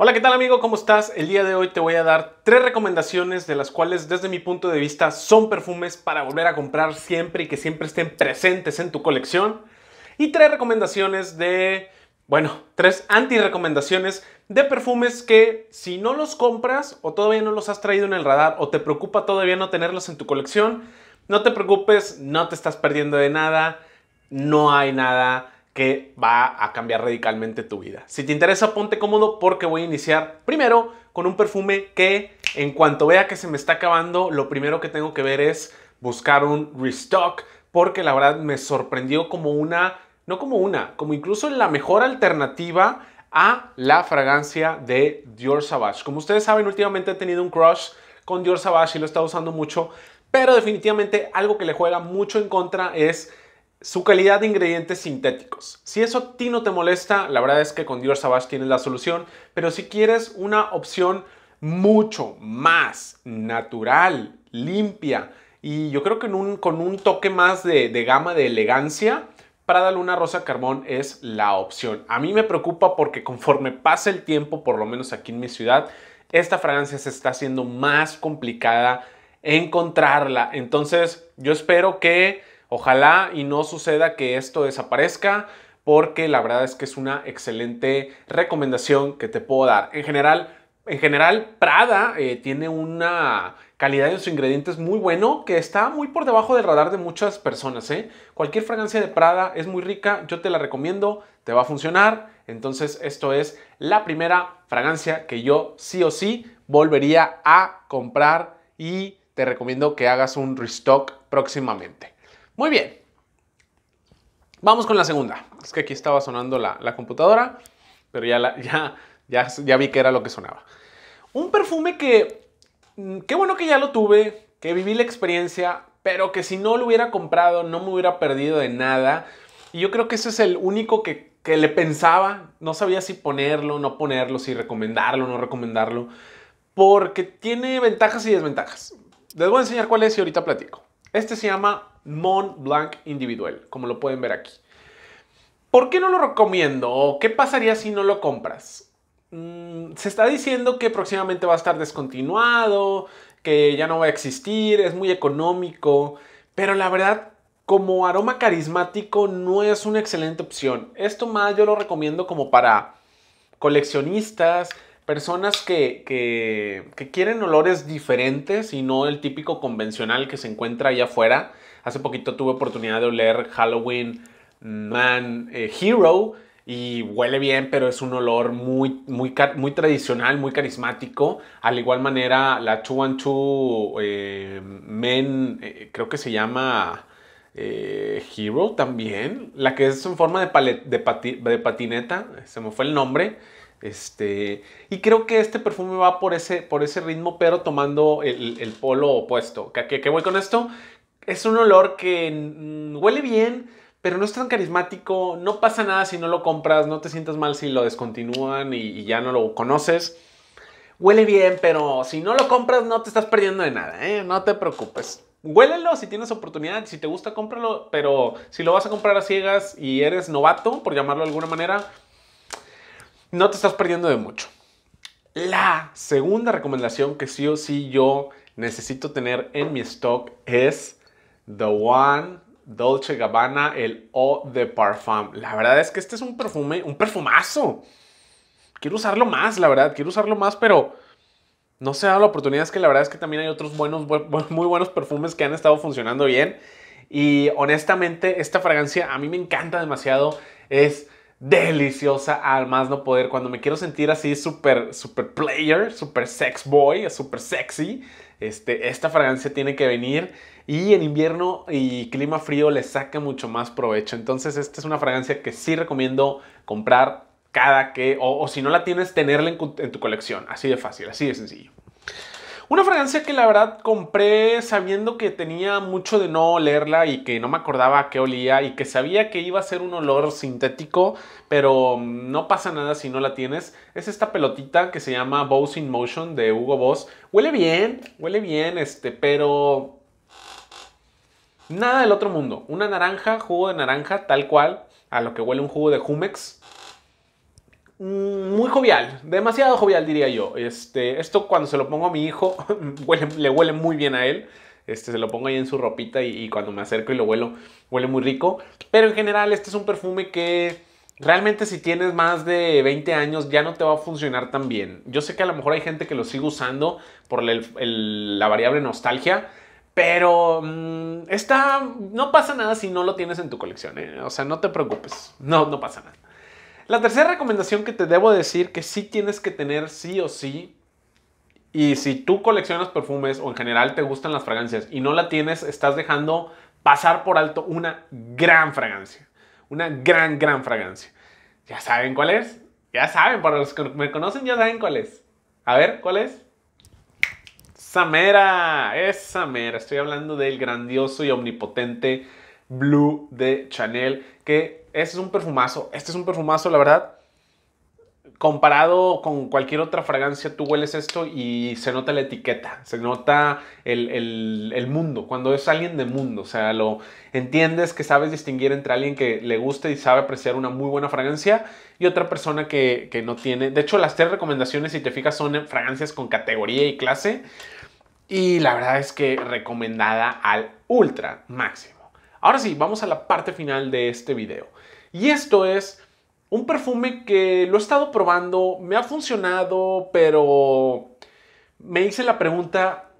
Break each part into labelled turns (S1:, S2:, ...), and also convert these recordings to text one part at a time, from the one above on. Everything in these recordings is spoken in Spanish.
S1: Hola, ¿qué tal amigo? ¿Cómo estás? El día de hoy te voy a dar tres recomendaciones de las cuales desde mi punto de vista son perfumes para volver a comprar siempre y que siempre estén presentes en tu colección. Y tres recomendaciones de, bueno, tres anti-recomendaciones de perfumes que si no los compras o todavía no los has traído en el radar o te preocupa todavía no tenerlos en tu colección, no te preocupes, no te estás perdiendo de nada, no hay nada que va a cambiar radicalmente tu vida. Si te interesa, ponte cómodo porque voy a iniciar primero con un perfume que en cuanto vea que se me está acabando, lo primero que tengo que ver es buscar un restock porque la verdad me sorprendió como una, no como una, como incluso la mejor alternativa a la fragancia de Dior Savage. Como ustedes saben, últimamente he tenido un crush con Dior Savage y lo he estado usando mucho, pero definitivamente algo que le juega mucho en contra es su calidad de ingredientes sintéticos. Si eso a ti no te molesta, la verdad es que con Dior Savage tienes la solución, pero si quieres una opción mucho más natural, limpia y yo creo que con un toque más de, gama de elegancia, Prada Luna Rosa Carbón es la opción. A mí me preocupa porque conforme pasa el tiempo, por lo menos aquí en mi ciudad, esta fragancia se está haciendo más complicada encontrarla. Entonces yo espero que Ojalá y no suceda que esto desaparezca porque la verdad es que es una excelente recomendación que te puedo dar. En general, en general, Prada eh, tiene una calidad en sus ingredientes muy bueno que está muy por debajo del radar de muchas personas. ¿eh? Cualquier fragancia de Prada es muy rica, yo te la recomiendo, te va a funcionar. Entonces, esto es la primera fragancia que yo sí o sí volvería a comprar y te recomiendo que hagas un restock próximamente. Muy bien. Vamos con la segunda. Es que aquí estaba sonando la, computadora, pero ya, ya, ya vi que era lo que sonaba. Un perfume que, mm, qué bueno que ya lo tuve, que viví la experiencia, pero que si no lo hubiera comprado no me hubiera perdido de nada. Y yo creo que ese es el único que, que le pensaba, no sabía si ponerlo, no ponerlo, si recomendarlo, no recomendarlo, porque tiene ventajas y desventajas. Les voy a enseñar cuál es y ahorita platico. Este se llama Mont Blanc individual, como lo pueden ver aquí. ¿Por qué no lo recomiendo? qué pasaría si no lo compras? Mm, se está diciendo que próximamente va a estar descontinuado, que ya no va a existir, es muy económico, pero la verdad, como aroma carismático no es una excelente opción. Esto más yo lo recomiendo como para coleccionistas, personas que, quieren olores diferentes y no el típico convencional que se encuentra allá afuera. Hace poquito tuve oportunidad de oler Halloween Man eh, Hero y huele bien, pero es un olor muy, muy, muy tradicional, muy carismático. Al igual manera, la 212 eh, Men, eh, creo que se llama eh, Hero también, la que es en forma de, de patineta, se me fue el nombre este, y creo que este perfume va por ese, por ese ritmo, pero tomando el, polo opuesto. ¿Qué, ¿Qué, voy con esto? Es un olor que mm, huele bien, pero no es tan carismático. No pasa nada si no lo compras, no te sientas mal si lo descontinúan y, ya no lo conoces. Huele bien, pero si no lo compras no te estás perdiendo de nada, ¿eh? no te preocupes. Huélelo si tienes oportunidad, si te gusta, cómpralo, pero si lo vas a comprar a ciegas y eres novato, por llamarlo de alguna manera, no te estás perdiendo de mucho. La segunda recomendación que sí o sí yo necesito tener en mi stock es The One Dolce Gabbana, el o de Parfum. La verdad es que este es un perfume, un perfumazo. Quiero usarlo más, la verdad, quiero usarlo más, pero no se da la oportunidad. Es que la verdad es que también hay otros buenos, muy buenos perfumes que han estado funcionando bien. Y honestamente, esta fragancia a mí me encanta demasiado. Es deliciosa al más no poder. Cuando me quiero sentir así súper, súper player, súper sex boy, súper sexy, este, esta fragancia tiene que venir. Y en invierno y clima frío le saca mucho más provecho. Entonces esta es una fragancia que sí recomiendo comprar cada que, o, si no la tienes, tenerla en, en tu colección. Así de fácil, así de sencillo. Una fragancia que la verdad compré sabiendo que tenía mucho de no olerla y que no me acordaba a qué olía y que sabía que iba a ser un olor sintético, pero mm, no pasa nada si no la tienes. Es esta pelotita que se llama Bose in Motion de Hugo Boss. Huele bien, huele bien, este, pero nada del otro mundo. Una naranja, jugo de naranja, tal cual, a lo que huele un jugo de Jumex Mm, muy jovial, demasiado jovial diría yo. Este, esto cuando se lo pongo a mi hijo, le huele muy bien a él. Este, se lo pongo ahí en su ropita y, cuando me acerco y lo huelo, huele muy rico. Pero en general este es un perfume que realmente si tienes más de 20 años ya no te va a funcionar tan bien. Yo sé que a lo mejor hay gente que lo sigue usando por la variable nostalgia. Pero mm, no pasa nada si no lo tienes en tu colección. ¿eh? O sea, no te preocupes. No, no pasa nada. La tercera recomendación que te debo decir que sí tienes que tener sí o sí, y si tú coleccionas perfumes o en general te gustan las fragancias y no la tienes, estás dejando pasar por alto una gran fragancia. Una gran, gran fragancia. ¿Ya saben cuál es? Ya saben, para los que me conocen ya saben cuál es. A ver, ¿cuál es? Samera, es Samera. Estoy hablando del grandioso y omnipotente Blue de Chanel que este es un perfumazo, este es un perfumazo, la verdad. Comparado con cualquier otra fragancia, tú hueles esto y se nota la etiqueta, se nota el, mundo, cuando es alguien de mundo, o sea, lo entiendes que sabes distinguir entre alguien que le gusta y sabe apreciar una muy buena fragancia y otra persona que, que no tiene. De hecho, las tres recomendaciones, si te fijas, son fragancias con categoría y clase. Y la verdad es que recomendada al ultra máximo. Ahora sí, vamos a la parte final de este video. Y esto es un perfume que lo he estado probando, me ha funcionado, pero me hice la pregunta,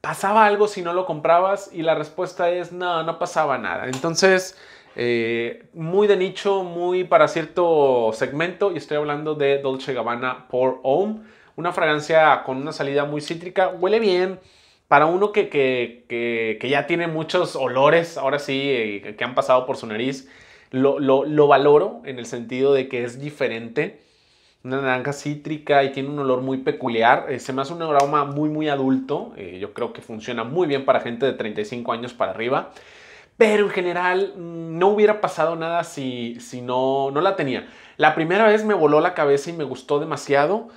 S1: ¿pasaba algo si no lo comprabas? Y la respuesta es, no, no pasaba nada. Entonces, eh, muy de nicho, muy para cierto segmento, y estoy hablando de Dolce Gabbana Pour Home, una fragancia con una salida muy cítrica, huele bien. Para uno que, ya tiene muchos olores, ahora sí, eh, que han pasado por su nariz, lo, valoro en el sentido de que es diferente. Una naranja cítrica y tiene un olor muy peculiar. Eh, se me hace un aroma muy, muy adulto. Eh, yo creo que funciona muy bien para gente de 35 años para arriba. Pero en general mm, no hubiera pasado nada si, si no, no la tenía. La primera vez me voló la cabeza y me gustó demasiado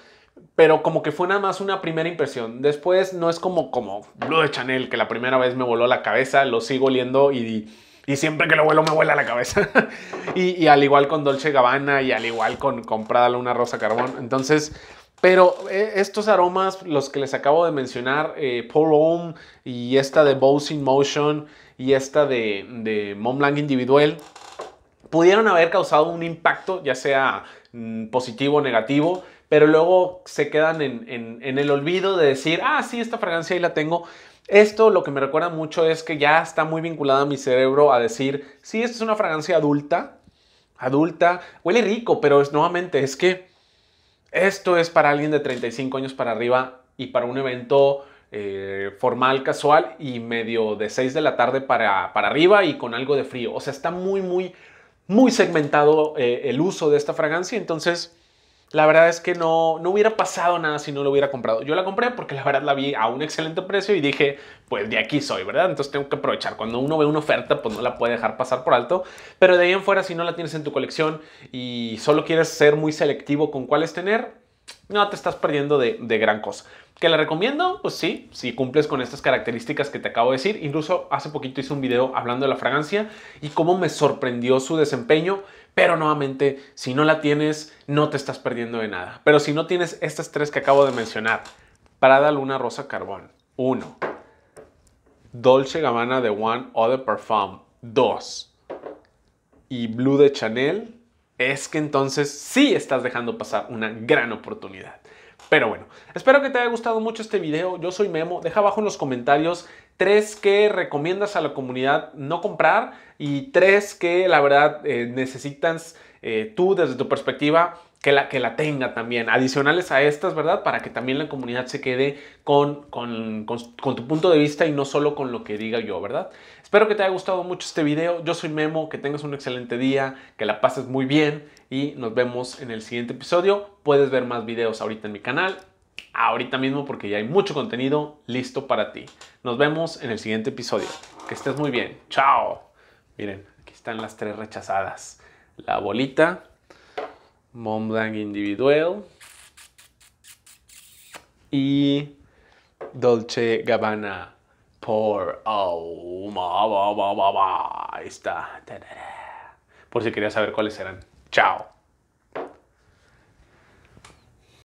S1: pero como que fue nada más una primera impresión. Después no es como, como Blue de Chanel, que la primera vez me voló la cabeza, lo sigo oliendo y y siempre que lo vuelo me vuela la cabeza. y, al igual con Dolce Gabbana y al igual con, Comprada una Rosa Carbón. Entonces, pero eh, estos aromas, los que les acabo de mencionar, eh, Paul Home y esta de Bose in Motion y esta de, de Mont Individual, pudieron haber causado un impacto, ya sea mm, positivo o negativo, pero luego se quedan en, en el olvido de decir, ah, sí, esta fragancia ahí la tengo, esto lo que me recuerda mucho es que ya está muy vinculado a mi cerebro a decir, sí, esta es una fragancia adulta, adulta, huele rico, pero es nuevamente, es que esto es para alguien de 35 años para arriba y para un evento eh, formal, casual y medio de 6 de la tarde para, para arriba y con algo de frío. O sea, está muy, muy, muy segmentado eh, el uso de esta fragancia, entonces la verdad es que no, no hubiera pasado nada si no lo hubiera comprado. Yo la compré porque la verdad la vi a un excelente precio y dije, pues de aquí soy, ¿verdad? Entonces tengo que aprovechar. Cuando uno ve una oferta, pues no la puede dejar pasar por alto. Pero de ahí en fuera, si no la tienes en tu colección y solo quieres ser muy selectivo con cuáles tener, no te estás perdiendo de, de gran cosa. ¿Que la recomiendo? Pues sí, si cumples con estas características que te acabo de decir. Incluso hace poquito hice un video hablando de la fragancia y cómo me sorprendió su desempeño, pero nuevamente, si no la tienes, no te estás perdiendo de nada. Pero si no tienes estas tres que acabo de mencionar, Prada Luna Rosa Carbón, 1. Dolce Gabbana de One Other de Parfum, 2. Y Blue de Chanel, es que entonces sí estás dejando pasar una gran oportunidad. Pero bueno, espero que te haya gustado mucho este video. Yo soy Memo. Deja abajo en los comentarios tres que recomiendas a la comunidad no comprar y tres que la verdad eh, necesitas eh, tú desde tu perspectiva que la, que la tenga también, adicionales a estas, ¿verdad? Para que también la comunidad se quede con, con, tu punto de vista y no solo con lo que diga yo, ¿verdad? Espero que te haya gustado mucho este video. Yo soy Memo, que tengas un excelente día, que la pases muy bien y nos vemos en el siguiente episodio. Puedes ver más videos ahorita en mi canal, ahorita mismo porque ya hay mucho contenido listo para ti. Nos vemos en el siguiente episodio. Que estés muy bien. Chao. Miren, aquí están las tres rechazadas. La bolita. Mont individual y Dolce Gabbana por oh, Ahí está. Por si quería saber cuáles eran. Chao.